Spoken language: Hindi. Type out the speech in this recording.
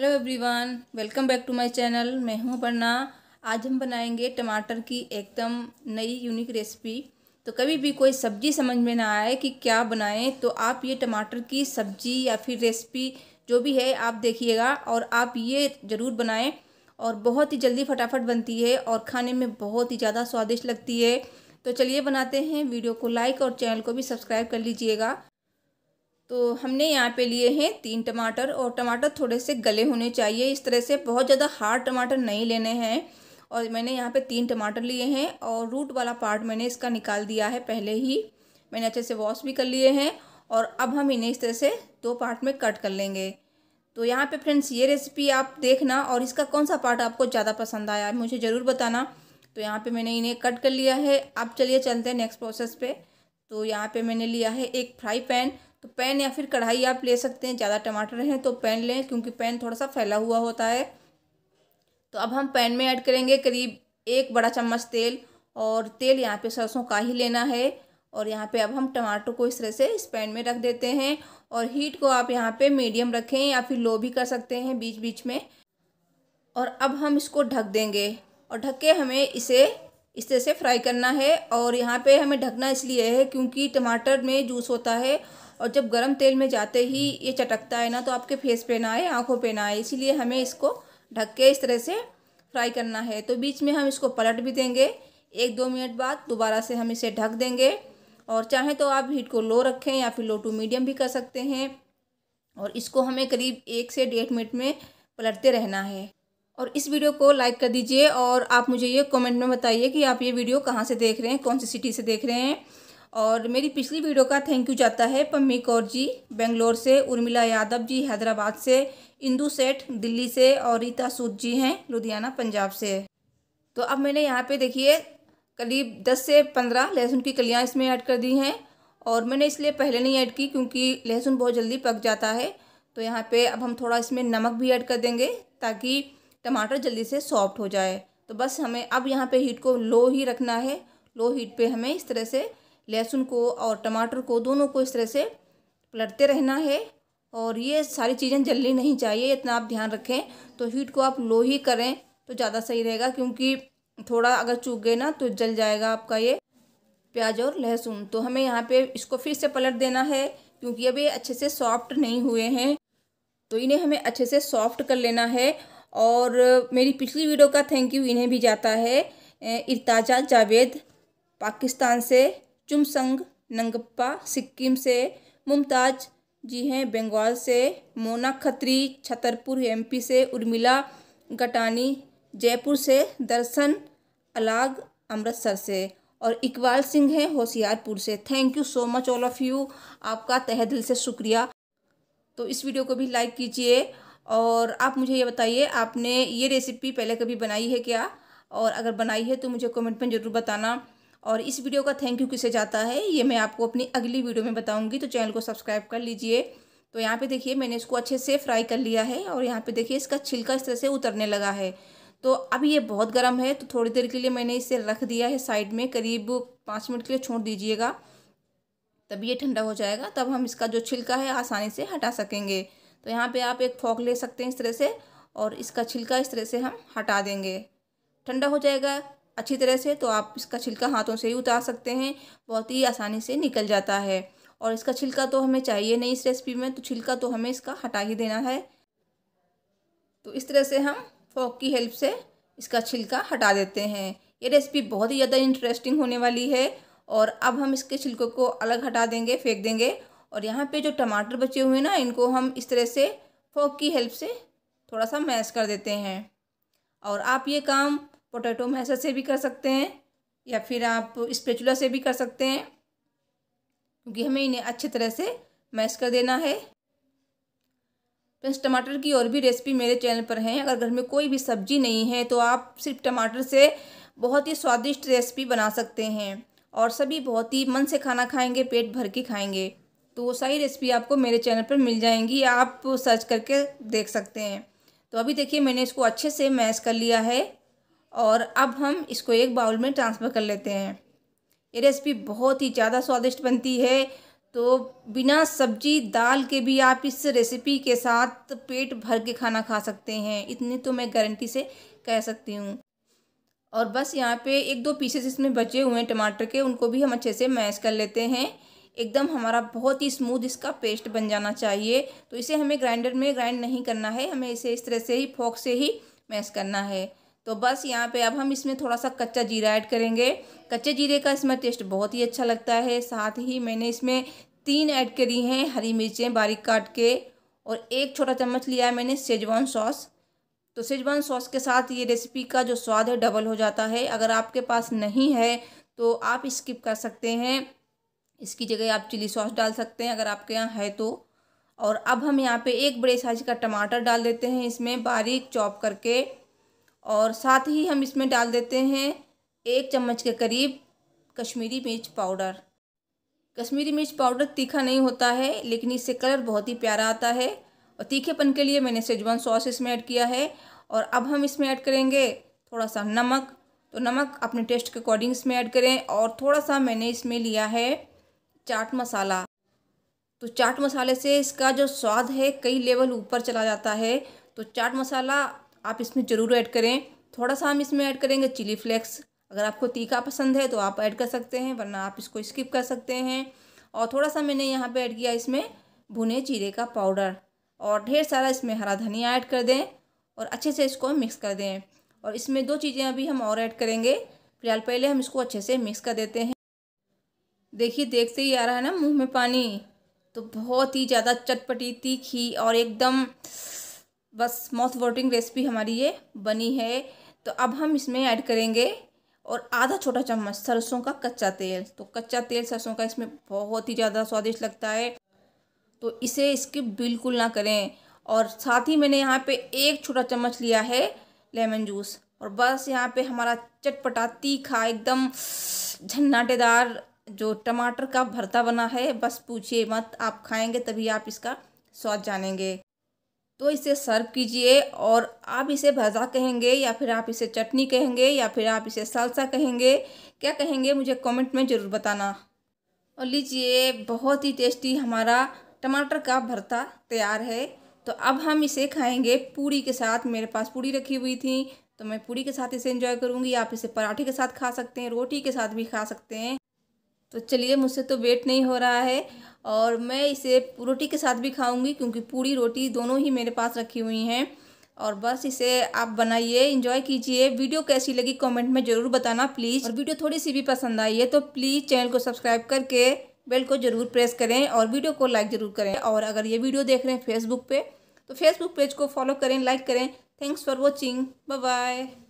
hello everyone welcome back to my channel मैं हूं अपना आज हम बनाएंगे टमाटर की एकदम नई यूनिक रेसिपी तो कभी भी कोई सब्ज़ी समझ में ना आए कि क्या बनाएं तो आप ये टमाटर की सब्ज़ी या फिर रेसिपी जो भी है आप देखिएगा और आप ये ज़रूर बनाएं और बहुत ही जल्दी फटाफट बनती है और खाने में बहुत ही ज़्यादा स्वादिष्ट लगती है तो चलिए बनाते हैं वीडियो को लाइक और चैनल को भी सब्सक्राइब कर लीजिएगा तो हमने यहाँ पे लिए हैं तीन टमाटर और टमाटर थोड़े से गले होने चाहिए इस तरह से बहुत ज़्यादा हार्ड टमाटर नहीं लेने हैं और मैंने यहाँ पे तीन टमाटर लिए हैं और रूट वाला पार्ट मैंने इसका निकाल दिया है पहले ही मैंने अच्छे से वॉश भी कर लिए हैं और अब हम इन्हें इस तरह से दो पार्ट में कट कर लेंगे तो यहाँ पर फ्रेंड्स ये रेसिपी आप देखना और इसका कौन सा पार्ट आपको ज़्यादा पसंद आया मुझे ज़रूर बताना तो यहाँ पर मैंने इन्हें कट कर लिया है अब चलिए चलते हैं नेक्स्ट प्रोसेस पर तो यहाँ पे मैंने लिया है एक फ्राई पैन तो पैन या फिर कढ़ाई आप ले सकते हैं ज़्यादा टमाटर हैं तो पैन लें क्योंकि पैन थोड़ा सा फैला हुआ होता है तो अब हम पैन में ऐड करेंगे करीब एक बड़ा चम्मच तेल और तेल यहाँ पे सरसों का ही लेना है और यहाँ पे अब हम टमाटर को इस तरह से इस पैन में रख देते हैं और हीट को आप यहाँ पे मीडियम रखें या फिर लो भी कर सकते हैं बीच बीच में और अब हम इसको ढक देंगे और ढक के हमें इसे इस तरह से फ्राई करना है और यहाँ पे हमें ढकना इसलिए है क्योंकि टमाटर में जूस होता है और जब गर्म तेल में जाते ही ये चटकता है ना तो आपके फेस पे ना आए आँखों पे ना आए इसीलिए हमें इसको ढक के इस तरह से फ्राई करना है तो बीच में हम इसको पलट भी देंगे एक दो मिनट बाद दोबारा से हम इसे ढक देंगे और चाहे तो आप हीट को लो रखें या फिर लो टू मीडियम भी कर सकते हैं और इसको हमें करीब एक से डेढ़ मिनट में पलटते रहना है और इस वीडियो को लाइक कर दीजिए और आप मुझे ये कमेंट में बताइए कि आप ये वीडियो कहाँ से देख रहे हैं कौन सी सिटी से देख रहे हैं और मेरी पिछली वीडियो का थैंक यू जाता है पम्मी कौर जी बेंगलोर से उर्मिला यादव जी हैदराबाद से इंदू सेठ दिल्ली से और रीता सूद जी हैं लुधियाना पंजाब से तो अब मैंने यहाँ पे देखिए करीब दस से पंद्रह लहसुन की कलियाँ इसमें ऐड कर दी हैं और मैंने इसलिए पहले नहीं ऐड की क्योंकि लहसुन बहुत जल्दी पक जाता है तो यहाँ पर अब हम थोड़ा इसमें नमक भी ऐड कर देंगे ताकि टमाटर जल्दी से सॉफ्ट हो जाए तो बस हमें अब यहाँ पर हीट को लो ही रखना है लो हीट पर हमें इस तरह से लहसुन को और टमाटर को दोनों को इस तरह से पलटते रहना है और ये सारी चीज़ें जलनी नहीं चाहिए इतना आप ध्यान रखें तो हीट को आप लो ही करें तो ज़्यादा सही रहेगा क्योंकि थोड़ा अगर चूक गए ना तो जल जाएगा आपका ये प्याज और लहसुन तो हमें यहाँ पे इसको फिर से पलट देना है क्योंकि अभी अच्छे से सॉफ्ट नहीं हुए हैं तो इन्हें हमें अच्छे से सॉफ्ट कर लेना है और मेरी पिछली वीडियो का थैंक यू इन्हें भी जाता है इर्ताजा जावेद पाकिस्तान से चुमसंग नंगप्पा सिक्किम से मुमताज जी हैं बंगाल से मोना खत्री छतरपुर एमपी से उर्मिला गटानी जयपुर से दर्शन अलाग अमृतसर से और इकबाल सिंह हैं होशियारपुर से thank you so much all of you आपका तह दिल से शुक्रिया तो इस वीडियो को भी लाइक कीजिए और आप मुझे ये बताइए आपने ये रेसिपी पहले कभी बनाई है क्या और अगर बनाई है तो मुझे कमेंट में ज़रूर बताना और इस वीडियो का थैंक यू किसे जाता है ये मैं आपको अपनी अगली वीडियो में बताऊँगी तो चैनल को सब्सक्राइब कर लीजिए तो यहाँ पे देखिए मैंने इसको अच्छे से फ्राई कर लिया है और यहाँ पे देखिए इसका छिलका इस तरह से उतरने लगा है तो अब ये बहुत गर्म है तो थोड़ी देर के लिए मैंने इसे रख दिया है साइड में करीब पाँच मिनट के लिए छोड़ दीजिएगा तब ये ठंडा हो जाएगा तब हम इसका जो छिलका है आसानी से हटा सकेंगे तो यहाँ पर आप एक फॉक ले सकते हैं इस तरह से और इसका छिलका इस तरह से हम हटा देंगे ठंडा हो जाएगा अच्छी तरह से तो आप इसका छिलका हाथों से ही उतार सकते हैं बहुत ही आसानी से निकल जाता है और इसका छिलका तो हमें चाहिए नहीं इस रेसिपी में तो छिलका तो हमें इसका हटा ही देना है तो इस तरह से हम फोक की हेल्प से इसका छिलका हटा देते हैं ये रेसिपी बहुत ही ज़्यादा इंटरेस्टिंग होने वाली है और अब हम इसके छिलकों को अलग हटा देंगे फेंक देंगे और यहाँ पे जो टमाटर बचे हुए हैं ना इनको हम इस तरह से फोक की हेल्प से थोड़ा सा मैश कर देते हैं और आप ये काम पोटैटो मैसर से भी कर सकते हैं या फिर आप स्पेचुला से भी कर सकते हैं क्योंकि हमें इन्हें अच्छे तरह से मैश कर देना है फ्रेंड्स टमाटर की और भी रेसिपी मेरे चैनल पर हैं अगर घर में कोई भी सब्जी नहीं है तो आप सिर्फ टमाटर से बहुत ही स्वादिष्ट रेसिपी बना सकते हैं और सभी बहुत ही मन से खाना खाएंगे पेट भर के खाएंगे तो वो सारी रेसिपी आपको मेरे चैनल पर मिल जाएंगी आप सर्च करके देख सकते हैं तो अभी देखिए मैंने इसको अच्छे से मैश कर लिया है और अब हम इसको एक बाउल में ट्रांसफ़र कर लेते हैं ये रेसिपी बहुत ही ज़्यादा स्वादिष्ट बनती है तो बिना सब्जी दाल के भी आप इस रेसिपी के साथ पेट भर के खाना खा सकते हैं इतनी तो मैं गारंटी से कह सकती हूँ और बस यहाँ पे एक दो पीसेस इसमें बचे हुए हैं टमाटर के उनको भी हम अच्छे से मैश कर लेते हैं एकदम हमारा बहुत ही स्मूथ इसका पेस्ट बन जाना चाहिए तो इसे हमें ग्राइंडर में ग्राइंड नहीं करना है हमें इसे इस तरह से ही फोक से ही मैश करना है तो बस यहाँ पे अब हम इसमें थोड़ा सा कच्चा जीरा ऐड करेंगे कच्चे जीरे का इसमें टेस्ट बहुत ही अच्छा लगता है साथ ही मैंने इसमें तीन ऐड करी हैं हरी मिर्चें बारीक काट के और एक छोटा चम्मच लिया है मैंने सेजवान सॉस तो सेजवान सॉस के साथ ये रेसिपी का जो स्वाद है डबल हो जाता है अगर आपके पास नहीं है तो आप स्किप कर सकते हैं इसकी जगह आप चिली सॉस डाल सकते हैं अगर आपके यहाँ है तो और अब हम यहाँ पे एक बड़े साइज का टमाटर डाल देते हैं इसमें बारीक चॉप करके और साथ ही हम इसमें डाल देते हैं एक चम्मच के करीब कश्मीरी मिर्च पाउडर कश्मीरी मिर्च पाउडर तीखा नहीं होता है लेकिन इससे कलर बहुत ही प्यारा आता है और तीखेपन के लिए मैंने सेजवान सॉस इसमें ऐड किया है और अब हम इसमें ऐड करेंगे थोड़ा सा नमक तो नमक अपने टेस्ट के अकॉर्डिंग इसमें ऐड करें और थोड़ा सा मैंने इसमें लिया है चाट मसाला तो चाट मसाले से इसका जो स्वाद है कई लेवल ऊपर चला जाता है तो चाट मसाला आप इसमें ज़रूर ऐड करें थोड़ा सा हम इसमें ऐड करेंगे चिली फ्लेक्स अगर आपको तीखा पसंद है तो आप ऐड कर सकते हैं वरना आप इसको स्किप कर सकते हैं और थोड़ा सा मैंने यहाँ पे ऐड किया इसमें भुने जीरे का पाउडर और ढेर सारा इसमें हरा धनिया ऐड कर दें और अच्छे से इसको मिक्स कर दें और इसमें दो चीज़ें अभी हम और ऐड करेंगे फिलहाल पहले हम इसको अच्छे से मिक्स कर देते हैं देखिए देखते ही आ रहा है ना मुंह में पानी तो बहुत ही ज़्यादा चटपटी तीखी और एकदम बस मॉथ वोटिंग रेसिपी हमारी ये बनी है तो अब हम इसमें ऐड करेंगे और आधा छोटा चम्मच सरसों का कच्चा तेल तो कच्चा तेल सरसों का इसमें बहुत ही ज़्यादा स्वादिष्ट लगता है तो इसे स्किप बिल्कुल ना करें और साथ ही मैंने यहाँ पे एक छोटा चम्मच लिया है लेमन जूस और बस यहाँ पे हमारा चटपटा तीखा एकदम झन्नाटेदार जो टमाटर का भरता बना है बस पूछिए मत आप खाएंगे तभी आप इसका स्वाद जानेंगे तो इसे सर्व कीजिए और आप इसे भजा कहेंगे या फिर आप इसे चटनी कहेंगे या फिर आप इसे सालसा कहेंगे क्या कहेंगे मुझे कमेंट में ज़रूर बताना और लीजिए बहुत ही टेस्टी हमारा टमाटर का भरता तैयार है तो अब हम इसे खाएंगे पूड़ी के साथ मेरे पास पूड़ी रखी हुई थी तो मैं पूड़ी के साथ इसे इंजॉय करूँगी आप इसे पराठे के साथ खा सकते हैं रोटी के साथ भी खा सकते हैं तो चलिए मुझसे तो वेट नहीं हो रहा है और मैं इसे रोटी के साथ भी खाऊंगी क्योंकि पूरी रोटी दोनों ही मेरे पास रखी हुई हैं और बस इसे आप बनाइए इंजॉय कीजिए वीडियो कैसी लगी कमेंट में ज़रूर बताना प्लीज़ और वीडियो थोड़ी सी भी पसंद आई है तो प्लीज़ चैनल को सब्सक्राइब करके बेल को ज़रूर प्रेस करें और वीडियो को लाइक ज़रूर करें और अगर ये वीडियो देख रहे हैं फेसबुक पर तो फेसबुक पेज को फॉलो करें लाइक करें थैंक्स फॉर वॉचिंग बाय